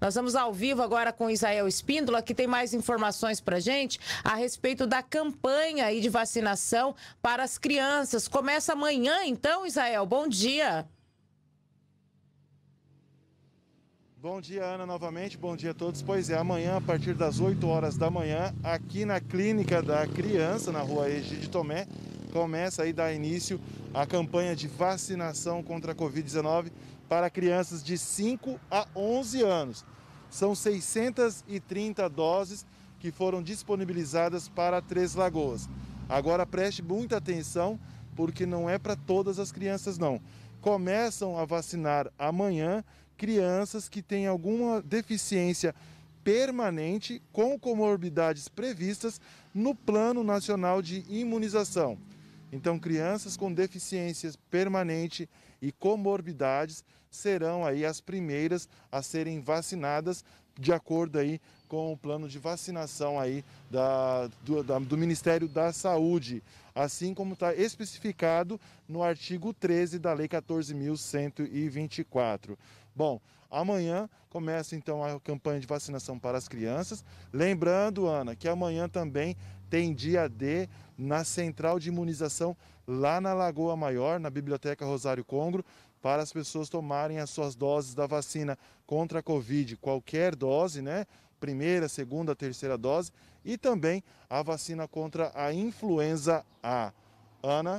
Nós vamos ao vivo agora com Israel Espíndola, que tem mais informações para gente a respeito da campanha aí de vacinação para as crianças. Começa amanhã, então, Israel. Bom dia. Bom dia, Ana, novamente. Bom dia a todos. Pois é, amanhã, a partir das 8 horas da manhã, aqui na Clínica da Criança, na rua Egide Tomé, começa aí dar início a campanha de vacinação contra a Covid-19 para crianças de 5 a 11 anos. São 630 doses que foram disponibilizadas para Três Lagoas. Agora preste muita atenção, porque não é para todas as crianças, não. Começam a vacinar amanhã crianças que têm alguma deficiência permanente com comorbidades previstas no Plano Nacional de Imunização. Então, crianças com deficiências permanentes e comorbidades serão aí as primeiras a serem vacinadas de acordo aí com o plano de vacinação aí da, do, da, do Ministério da Saúde, assim como está especificado no artigo 13 da Lei 14.124. Bom, amanhã começa então a campanha de vacinação para as crianças. Lembrando, Ana, que amanhã também tem dia D na central de imunização lá na Lagoa Maior, na Biblioteca Rosário Congro para as pessoas tomarem as suas doses da vacina contra a Covid, qualquer dose, né? Primeira, segunda, terceira dose e também a vacina contra a influenza A. Ana.